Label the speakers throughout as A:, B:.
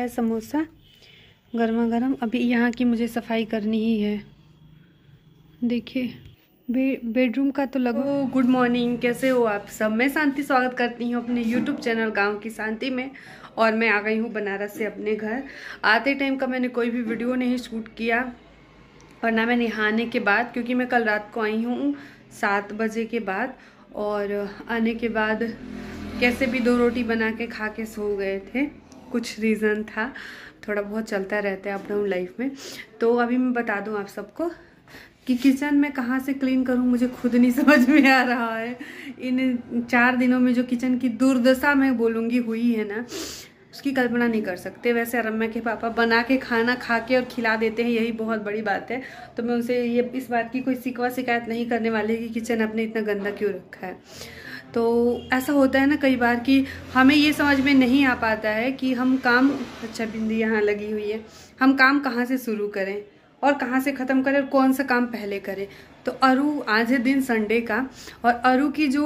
A: है समोसा गर्मा गर्म अभी यहाँ की मुझे सफाई करनी ही है देखिए बे, बेडरूम का तो लगो गुड मॉर्निंग कैसे हो आप सब मैं शांति स्वागत करती हूँ अपने यूट्यूब चैनल गांव की शांति में और मैं आ गई हूँ बनारस से अपने घर आते टाइम का मैंने कोई भी वीडियो नहीं शूट किया और ना मैं नहाने के बाद क्योंकि मैं कल रात को आई हूँ सात बजे के बाद और आने के बाद कैसे भी दो रोटी बना के खा के सो गए थे कुछ रीज़न था थोड़ा बहुत चलता रहता है अप डाउन लाइफ में तो अभी मैं बता दूँ आप सबको कि किचन में कहाँ से क्लीन करूँ मुझे खुद नहीं समझ में आ रहा है इन चार दिनों में जो किचन की दुर्दशा मैं बोलूँगी हुई है ना उसकी कल्पना नहीं कर सकते वैसे अरम्या के पापा बना के खाना खा के और खिला देते हैं यही बहुत बड़ी बात है तो मैं उनसे ये इस बात की कोई सिकवा शिकायत नहीं करने वाली कि किचन आपने इतना गंदा क्यों रखा है तो ऐसा होता है ना कई बार कि हमें ये समझ में नहीं आ पाता है कि हम काम अच्छा बिंदी यहाँ लगी हुई है हम काम कहाँ से शुरू करें और कहाँ से ख़त्म करें और कौन सा काम पहले करें तो अरु आज है दिन संडे का और अरु की जो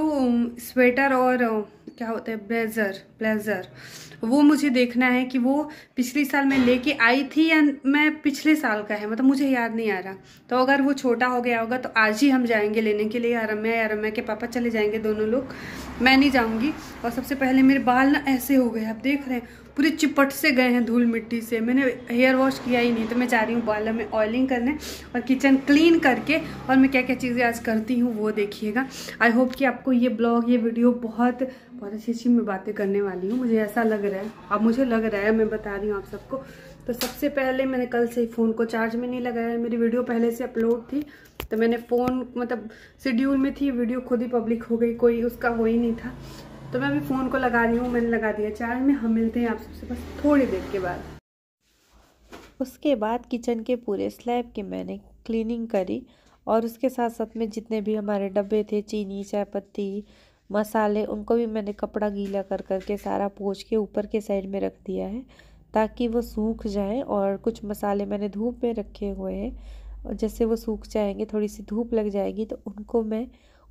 A: स्वेटर और क्या होता है ब्लेजर ब्लेजर वो मुझे देखना है कि वो पिछले साल मैं लेके आई थी या मैं पिछले साल का है मतलब मुझे याद नहीं आ रहा तो अगर वो छोटा हो गया होगा तो आज ही हम जाएंगे लेने के लिए आरम्या या रम्या के पापा चले जाएंगे दोनों लोग मैं नहीं जाऊँगी और सबसे पहले मेरे बाल ना ऐसे हो गए आप देख रहे हैं पूरे चिपट से गए हैं धूल मिट्टी से मैंने हेयर वॉश किया ही नहीं तो मैं चाह रही हूँ बॉयलर में ऑयलिंग करने और किचन क्लीन करके और मैं क्या क्या चीज़ें आज करती हूँ वो देखिएगा आई होप कि आपको ये ब्लॉग ये वीडियो बहुत बहुत अच्छी अच्छी मैं बातें करने वाली हूँ मुझे ऐसा लग रहा है अब मुझे लग रहा है मैं बता रही हूँ आप सबको तो सबसे पहले मैंने कल से फ़ोन को चार्ज में नहीं लगाया मेरी वीडियो पहले से अपलोड थी तो मैंने फ़ोन मतलब शेड्यूल में थी वीडियो खुद ही पब्लिक हो गई कोई उसका हो ही नहीं था तो मैं अभी फ़ोन को लगा रही हूँ मैंने लगा दिया चार्ज में हम मिलते हैं आप सबसे बस थोड़ी देर के बाद उसके बाद किचन के पूरे स्लैब की मैंने क्लीनिंग करी और उसके साथ साथ में जितने भी हमारे डब्बे थे चीनी चाय पत्ती मसाले उनको भी मैंने कपड़ा गीला कर कर के सारा पोछ के ऊपर के साइड में रख दिया है ताकि वो सूख जाए और कुछ मसाले मैंने धूप में रखे हुए हैं और जैसे वो सूख जाएंगे थोड़ी सी धूप लग जाएगी तो उनको मैं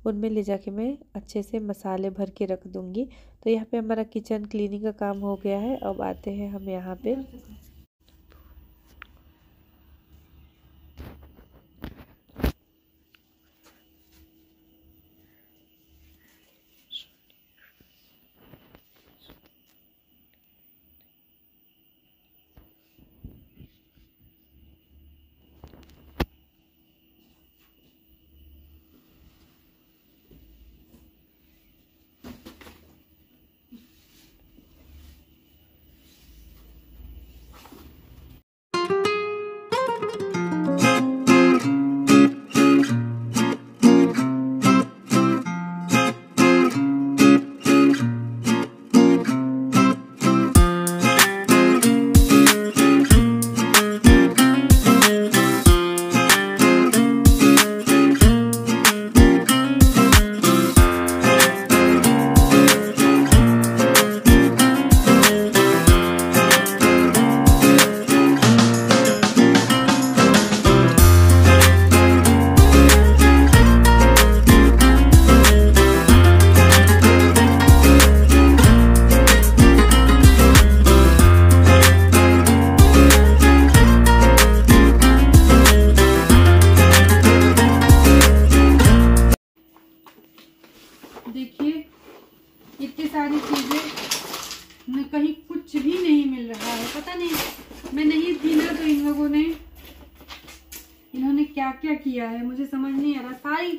A: उनमें ले जाके मैं अच्छे से मसाले भर के रख दूँगी तो यहाँ पे हमारा किचन क्लीनिंग का काम हो गया है अब आते हैं हम यहाँ पे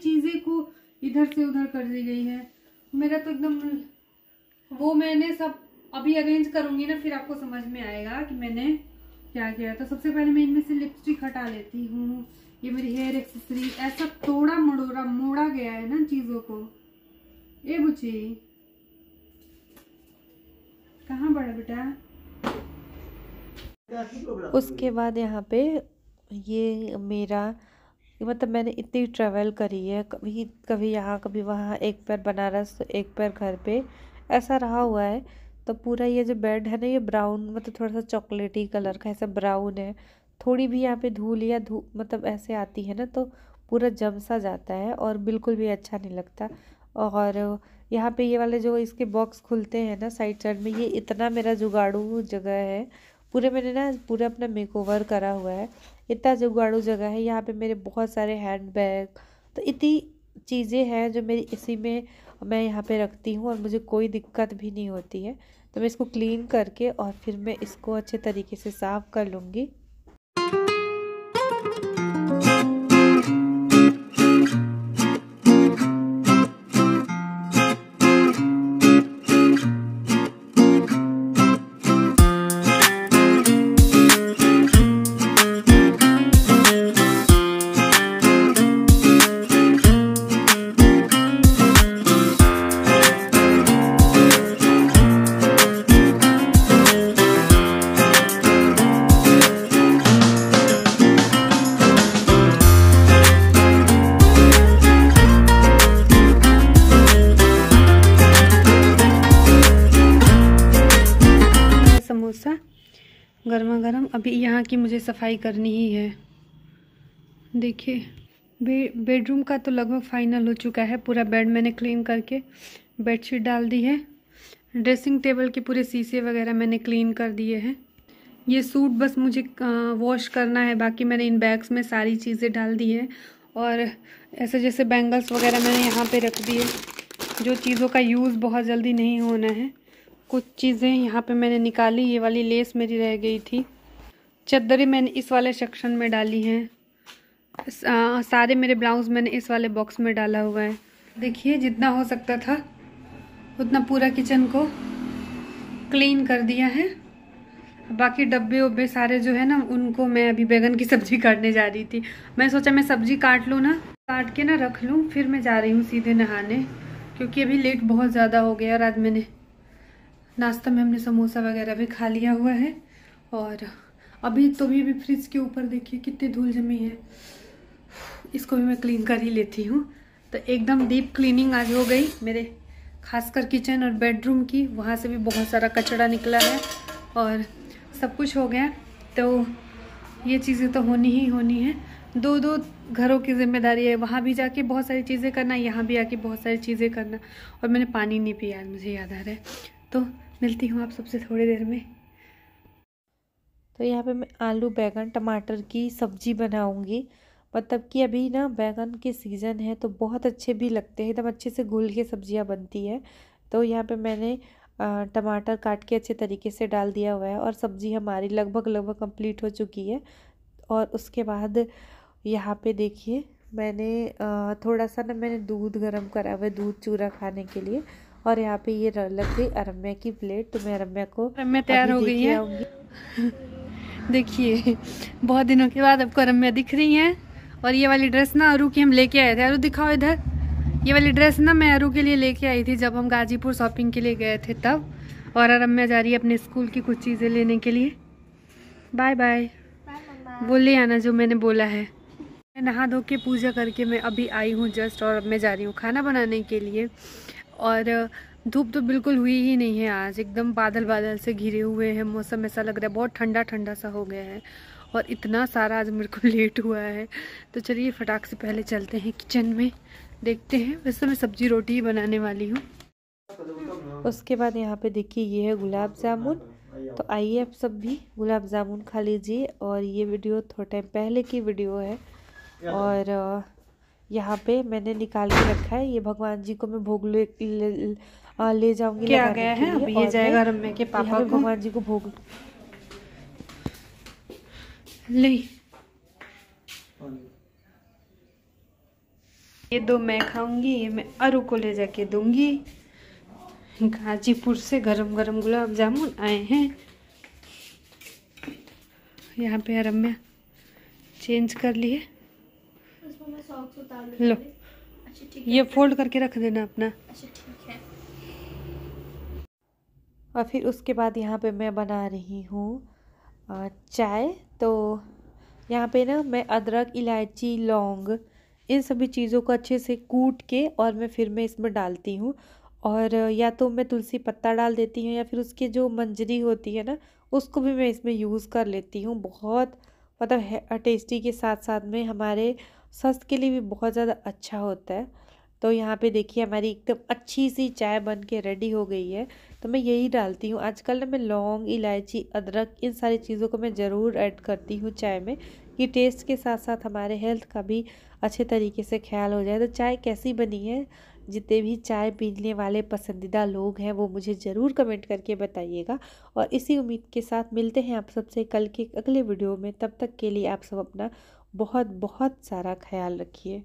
A: चीज़ें को इधर से उधर कर दी गई है मेरा तो एकदम वो मैंने सब अभी अरेंज करूँगी ना फिर आपको समझ में आएगा कि मैंने क्या किया तो सबसे पहले मैं इनमें से लिपस्टिक हटा लेती हूँ ये मेरी हेयर एक्सेसरी ऐसा तोड़ा मड़ोरा मोड़ा गया है ना चीज़ों को ए बुची कहाँ बड़ा बेटा उसके बाद यहाँ पे ये मेरा मतलब मैंने इतनी ट्रैवल करी है कभी कभी यहाँ कभी वहाँ एक पैर बनारस तो एक पैर घर पे ऐसा रहा हुआ है तो पूरा ये जो बेड है ना ये ब्राउन मतलब थोड़ा सा चॉकलेटी कलर का ऐसा ब्राउन है थोड़ी भी यहाँ पे धूल या धू मतलब ऐसे आती है ना तो पूरा जम सा जाता है और बिल्कुल भी अच्छा नहीं लगता और यहाँ पे ये वाले जो इसके बॉक्स खुलते हैं ना साइड साइड में ये इतना मेरा जुगाड़ू जगह है पूरे मैंने ना पूरा अपना मेकओवर करा हुआ है इतना जुगाड़ू जगह है यहाँ पे मेरे बहुत सारे हैंड बैग तो इतनी चीज़ें हैं जो मेरी इसी में मैं यहाँ पे रखती हूँ और मुझे कोई दिक्कत भी नहीं होती है तो मैं इसको क्लीन करके और फिर मैं इसको अच्छे तरीके से साफ़ कर लूँगी यहाँ की मुझे सफाई करनी ही है देखिए बे, बेडरूम का तो लगभग फाइनल हो चुका है पूरा बेड मैंने क्लीन करके बेडशीट डाल दी है ड्रेसिंग टेबल के पूरे शीशे वगैरह मैंने क्लीन कर दिए हैं ये सूट बस मुझे वॉश करना है बाकी मैंने इन बैग्स में सारी चीज़ें डाल दी है और ऐसे जैसे बैंगल्स वगैरह मैंने यहाँ पे रख दिए जो चीज़ों का यूज़ बहुत जल्दी नहीं होना है कुछ चीज़ें यहाँ पे मैंने निकाली ये वाली लेस मेरी रह गई थी चद्दरें मैंने इस वाले सेक्शन में डाली हैं सारे मेरे ब्लाउज मैंने इस वाले बॉक्स में डाला हुआ है देखिए जितना हो सकता था उतना पूरा किचन को क्लीन कर दिया है बाकी डब्बे उब्बे सारे जो है ना उनको मैं अभी बैगन की सब्जी काटने जा रही थी मैं सोचा मैं सब्जी काट लूँ ना काट के ना रख लूँ फिर मैं जा रही हूँ सीधे नहाने क्योंकि अभी लेट बहुत ज़्यादा हो गया और आज मैंने नाश्ता में हमने समोसा वगैरह भी खा लिया हुआ है और अभी तो भी अभी फ्रिज के ऊपर देखिए कितनी धूल जमी है इसको भी मैं क्लीन कर ही लेती हूँ तो एकदम डीप क्लीनिंग आज हो गई मेरे खासकर किचन और बेडरूम की वहाँ से भी बहुत सारा कचरा निकला है और सब कुछ हो गया तो ये चीज़ें तो होनी ही होनी है दो दो घरों की जिम्मेदारी है वहाँ भी जाके बहुत सारी चीज़ें करना यहाँ भी आके बहुत सारी चीज़ें करना और मैंने पानी नहीं पिया मुझे याद आ रहा है तो मिलती हूँ आप सबसे थोड़ी देर में तो यहाँ पे मैं आलू बैंगन टमाटर की सब्ज़ी बनाऊँगी मतलब कि अभी ना बैंगन के सीज़न है तो बहुत अच्छे भी लगते हैं एकदम अच्छे से घुल के सब्जियाँ बनती है तो यहाँ पे मैंने टमाटर काट के अच्छे तरीके से डाल दिया हुआ है और सब्ज़ी हमारी लगभग लगभग कंप्लीट हो चुकी है और उसके बाद यहाँ पे देखिए मैंने थोड़ा सा ना मैंने दूध गर्म करा हुआ है दूध चूरा खाने के लिए और यहाँ पे ये लग गई अरम्या की प्लेट तो मैं अरम्या को अरम्या तैयार हो गई है देखिए बहुत दिनों के बाद आपको रम्या दिख रही हैं और ये वाली ड्रेस ना अरू की हम लेके आए थे अरु दिखाओ इधर ये वाली ड्रेस ना मैं अरू के लिए लेके आई थी जब हम गाजीपुर शॉपिंग के लिए गए थे तब और अरम्या जा रही है अपने स्कूल की कुछ चीज़ें लेने के लिए बाय बाय वो ले आना जो मैंने बोला है मैं नहा धो के पूजा करके मैं अभी आई हूँ जस्ट और अब मैं जा रही हूँ खाना बनाने के लिए और धूप तो बिल्कुल हुई ही नहीं है आज एकदम बादल बादल से घिरे हुए हैं मौसम ऐसा लग रहा है बहुत ठंडा ठंडा सा हो गया है और इतना सारा आज मेरे को लेट हुआ है तो चलिए फटाक से पहले चलते हैं किचन में देखते हैं वैसे तो मैं सब्जी रोटी ही बनाने वाली हूँ उसके बाद यहाँ पे देखिए ये है गुलाब जामुन तो आइए आप सब भी गुलाब जामुन खा लीजिए और ये वीडियो थोड़ा टाइम पहले की वीडियो है तो और यहाँ पे मैंने निकाल के रखा है ये भगवान जी को मैं भोग ले ले जाऊंगी क्या गया है अब ये जाएगा रम्या के पापा को भगवान जी को भोग ले ये दो मैं खाऊंगी ये मैं अरु को ले जाके दूंगी गाजीपुर से गरम गरम गुलाब जामुन आए हैं यहाँ पे रम्या चेंज कर लिए लो अच्छा, ये फोल्ड करके रख देना अपना अच्छा, और फिर उसके बाद यहाँ पे मैं बना रही हूँ चाय तो यहाँ पे ना मैं अदरक इलायची लौंग इन सभी चीज़ों को अच्छे से कूट के और मैं फिर मैं इसमें डालती हूँ और या तो मैं तुलसी पत्ता डाल देती हूँ या फिर उसके जो मंजरी होती है ना उसको भी मैं इसमें यूज़ कर लेती हूँ बहुत मतलब टेस्टी के साथ साथ में हमारे स्वास्थ्य के लिए भी बहुत ज़्यादा अच्छा होता है तो यहाँ पे देखिए हमारी एकदम अच्छी सी चाय बन के रेडी हो गई है तो मैं यही डालती हूँ आजकल ना मैं लौंग इलायची अदरक इन सारी चीज़ों को मैं ज़रूर ऐड करती हूँ चाय में कि टेस्ट के साथ साथ हमारे हेल्थ का भी अच्छे तरीके से ख्याल हो जाए तो चाय कैसी बनी है जितने भी चाय पीने वाले पसंदीदा लोग हैं वो मुझे ज़रूर कमेंट करके बताइएगा और इसी उम्मीद के साथ मिलते हैं आप सबसे कल के अगले वीडियो में तब तक के लिए आप सब अपना बहुत बहुत सारा ख्याल रखिए